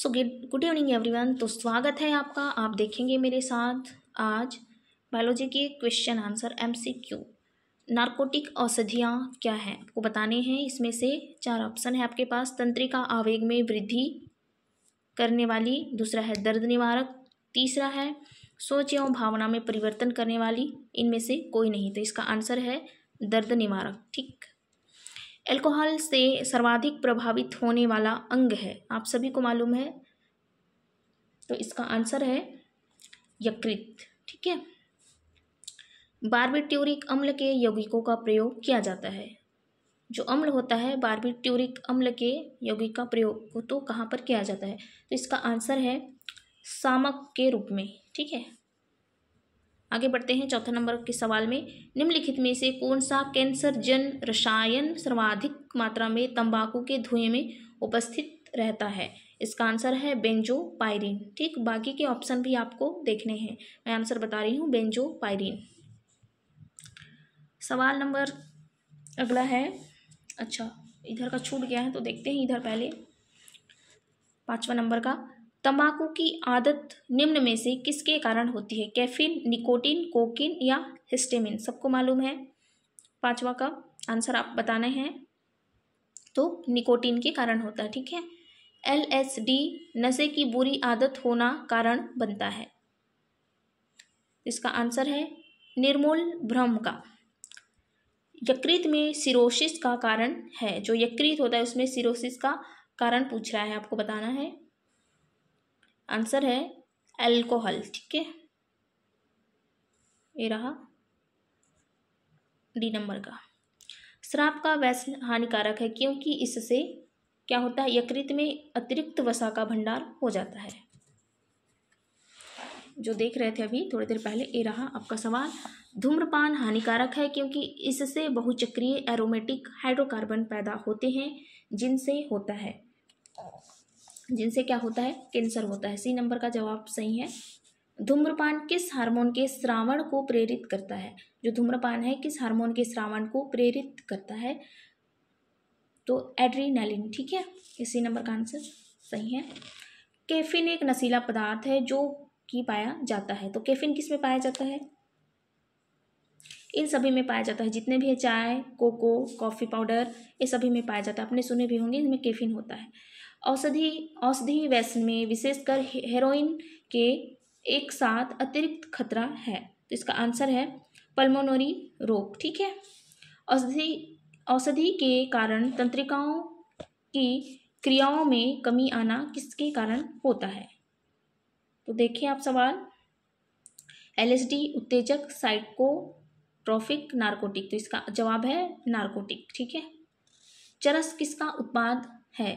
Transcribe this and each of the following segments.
so good evening everyone तो स्वागत है आपका आप देखेंगे मेरे साथ आज बायोलॉजी के क्वेश्चन आंसर एमसीक्यू नार्कोटिक औषधियाँ क्या हैं आपको बताने हैं इसमें से चार ऑप्शन है आपके पास तंत्रिका आवेग में वृद्धि करने वाली दूसरा है दर्द निवारक तीसरा है सोच एवं भावना में परिवर्तन करने वाली इनमें से कोई नहीं तो इसका आंसर है दर्द निवारक ठीक अल्कोहल से सर्वाधिक प्रभावित होने वाला अंग है आप सभी को मालूम है तो इसका आंसर है यकृत ठीक है बारबिट्यूरिक अम्ल के यौगिकों का प्रयोग किया जाता है जो अम्ल होता है बारबिट्यूरिक अम्ल के यौगिक का प्रयोग को तो कहाँ पर किया जाता है तो इसका आंसर है सामक के रूप में ठीक है आगे बढ़ते हैं चौथा नंबर के सवाल में निम्नलिखित में से कौन सा कैंसर जन रसायन सर्वाधिक मात्रा में तंबाकू के धुएं में उपस्थित रहता है इसका आंसर है बेंजो पायरिन ठीक बाकी के ऑप्शन भी आपको देखने हैं मैं आंसर बता रही हूँ बेंजो पायरिन सवाल नंबर अगला है अच्छा इधर का छूट गया है तो देखते हैं इधर पहले पाँचवा नंबर का तंबाकू की आदत निम्न में से किसके कारण होती है कैफीन निकोटिन कोकिन या हिस्टेमिन सबको मालूम है पांचवा का आंसर आप बताने हैं तो निकोटिन के कारण होता है ठीक है एल एस डी नशे की बुरी आदत होना कारण बनता है इसका आंसर है निर्मूल भ्रम का यकृत में सिरोसिस का कारण है जो यकृत होता है उसमें सिरोसिस का कारण पूछ रहा है आपको बताना है आंसर है अल्कोहल ठीक है ये रहा डी नंबर का श्राप का वैस हानिकारक है क्योंकि इससे क्या होता है यकृत में अतिरिक्त वसा का भंडार हो जाता है जो देख रहे थे अभी थोड़ी देर पहले ये रहा आपका सवाल धूम्रपान हानिकारक है क्योंकि इससे बहुचक्रीय एरोमेटिक हाइड्रोकार्बन पैदा होते हैं जिनसे होता है जिनसे क्या होता है कैंसर होता है सी नंबर का जवाब सही है धूम्रपान किस हार्मोन के श्रावण को प्रेरित करता है जो धूम्रपान है किस हार्मोन के श्रावण को प्रेरित करता है तो एड्रीनलिन ठीक है इसी नंबर का आंसर सही है कैफिन एक नशीला पदार्थ है जो कि पाया जाता है तो कैफिन किस में पाया जाता है इन सभी में पाया जाता है जितने भी है चाय कोको कॉफ़ी पाउडर ये सभी में पाया जाता है आपने सुने भी होंगे इनमें कैफिन होता है औषधि औषधि व्यसन में विशेषकर हेरोइन के एक साथ अतिरिक्त खतरा है तो इसका आंसर है पल्मोनरी रोग ठीक है औषधि औषधि के कारण तंत्रिकाओं की क्रियाओं में कमी आना किसके कारण होता है तो देखिए आप सवाल एलएसडी उत्तेजक साइको ट्रॉफिक नार्कोटिक तो इसका जवाब है नार्कोटिक ठीक है चरस किसका उत्पाद है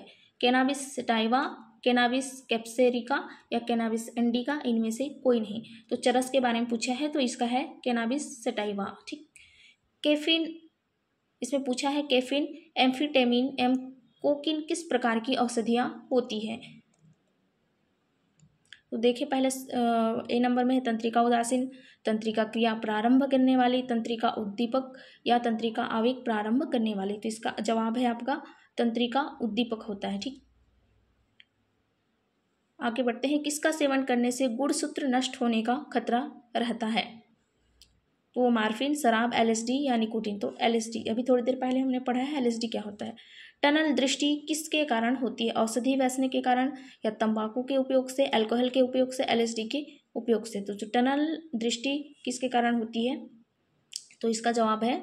कैनाबिस सेटाइवा कैनाबिस कैप्सेरिका या कैनाबिस एंडिका इनमें से कोई नहीं तो चरस के बारे में पूछा है तो इसका है कैनाबिस सेटाइवा ठीक कैफिन इसमें पूछा है केफिन एम्फीटेमिन एम कोकिन किस प्रकार की औषधियाँ होती है तो देखिए पहले ए नंबर में है तंत्रिका उदासीन तंत्रिका क्रिया प्रारंभ करने वाली तंत्रिका उद्दीपक या तंत्रिका आवेग प्रारंभ करने वाली तो इसका जवाब है आपका तंत्रिका उद्दीपक होता है ठीक आगे बढ़ते हैं किसका सेवन करने से गुड़सूत्र नष्ट होने का खतरा रहता है तो वो मार्फिन शराब एलएसडी या निकोटिन तो एलएसडी अभी थोड़ी देर पहले हमने पढ़ा है एलएसडी क्या होता है टनल दृष्टि किसके कारण होती है औषधि व्यसने के कारण या तंबाकू के उपयोग से अल्कोहल के उपयोग से एलएसडी के उपयोग से तो जो टनल दृष्टि किसके कारण होती है तो इसका जवाब है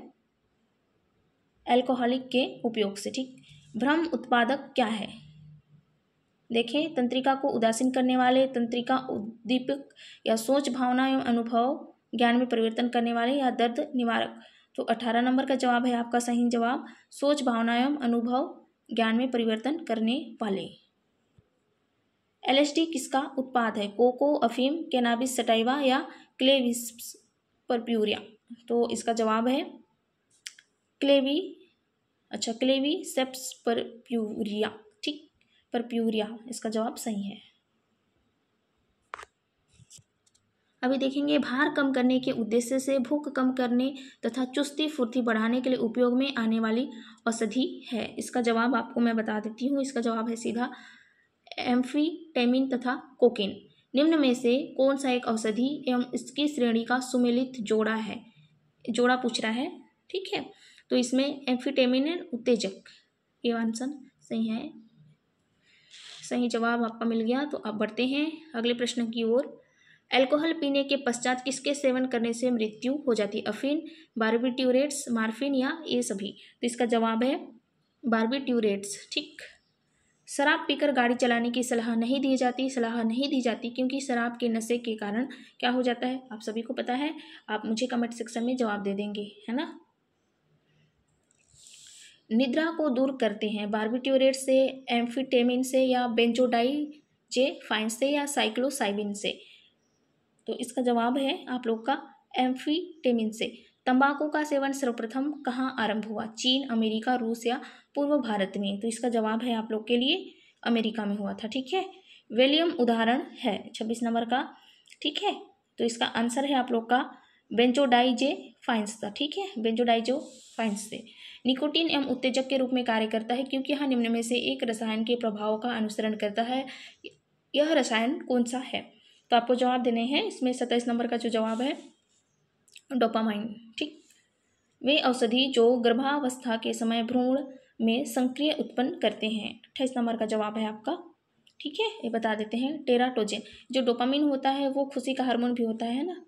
एल्कोहलिक के उपयोग से ठीक भ्रम उत्पादक क्या है देखें तंत्रिका को उदासीन करने वाले तंत्रिका उद्दीपक या सोच भावना एवं अनुभव ज्ञान में परिवर्तन करने वाले या दर्द निवारक तो अठारह नंबर का जवाब है आपका सही जवाब सोच भावना एवं अनुभव ज्ञान में परिवर्तन करने वाले एलएसडी किसका उत्पाद है कोको अफीम केनाबिस सटाइवा या क्लेविस परप्यूरिया तो इसका जवाब है क्लेवी अच्छा क्लेवी सेप्स परप्यूरिया ठीक परप्यूरिया इसका जवाब सही है अभी देखेंगे भार कम करने के उद्देश्य से भूख कम करने तथा चुस्ती फुर्ती बढ़ाने के लिए उपयोग में आने वाली औषधि है इसका जवाब आपको मैं बता देती हूँ इसका जवाब है सीधा एम्फीटेमिन तथा कोकिन निम्न में से कौन सा एक औषधि एवं इसकी श्रेणी का सुमेलित जोड़ा है जोड़ा पूछ रहा है ठीक है तो इसमें एम्फीटेमिन उत्तेजक ये आंसर सही है सही जवाब आपका मिल गया तो आप बढ़ते हैं अगले प्रश्न की ओर अल्कोहल पीने के पश्चात किसके सेवन करने से मृत्यु हो जाती अफीन बारबिट्यूरेट्स मार्फिन या ये सभी तो इसका जवाब है बारबिट्यूरेट्स ठीक शराब पीकर गाड़ी चलाने की सलाह नहीं दी जाती सलाह नहीं दी जाती क्योंकि शराब के नशे के कारण क्या हो जाता है आप सभी को पता है आप मुझे कमेंट सेक्शन में जवाब दे देंगे है ना निद्रा को दूर करते हैं बार्बिट्यूरेट से एम्फिटेमिन से या बेंजोडाइजे फाइन से या साइक्लोसाइबिन से तो इसका जवाब है आप लोग का एम्फीटेमिन से तंबाकू का सेवन सर्वप्रथम कहाँ आरंभ हुआ चीन अमेरिका रूस या पूर्व भारत में तो इसका जवाब है आप लोग के लिए अमेरिका में हुआ था ठीक है वेलियम उदाहरण है छब्बीस नंबर का ठीक है तो इसका आंसर है आप लोग का बेंजोडाइजे फाइंस था ठीक है बेंजोडाइजो फाइंस से निकोटीन एवं उत्तेजक के रूप में कार्य करता है क्योंकि यह निम्न में से एक रसायन के प्रभाव का अनुसरण करता है यह रसायन कौन सा है तो आपको जवाब देने हैं इसमें सत्ताईस नंबर का जो जवाब है डोपामाइन ठीक वे औषधि जो गर्भावस्था के समय भ्रूण में संक्रिय उत्पन्न करते हैं अट्ठाईस नंबर का जवाब है आपका ठीक है ये बता देते हैं टेराटोजेन जो डोपामिन होता है वो खुशी का हार्मोन भी होता है ना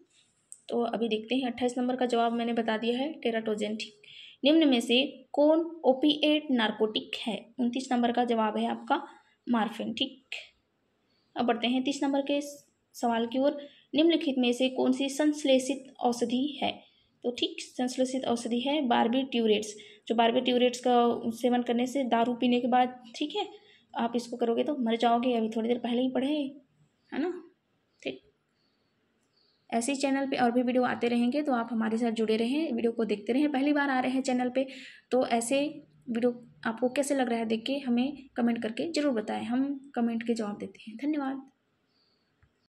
तो अभी देखते हैं अट्ठाईस नंबर का जवाब मैंने बता दिया है टेराटोजेन ठीक निम्न में से कौन ओपीएट नार्कोटिक है उनतीस नंबर का जवाब है आपका मार्फिन ठीक अब बढ़ते हैं तीस नंबर के सवाल की ओर निम्नलिखित में से कौन सी संश्लेषित औषधि है तो ठीक संश्लेषित औषधि है बारबी ट्यूरेट्स जो बारबी ट्यूरेट्स का सेवन करने से दारू पीने के बाद ठीक है आप इसको करोगे तो मर जाओगे अभी थोड़ी देर पहले ही पढ़े है ना ठीक ऐसे ही चैनल पे और भी वीडियो आते रहेंगे तो आप हमारे साथ जुड़े रहें वीडियो को देखते रहें पहली बार आ रहे हैं चैनल पर तो ऐसे वीडियो आपको कैसे लग रहा है देख के हमें कमेंट करके ज़रूर बताएं हम कमेंट के जवाब देते हैं धन्यवाद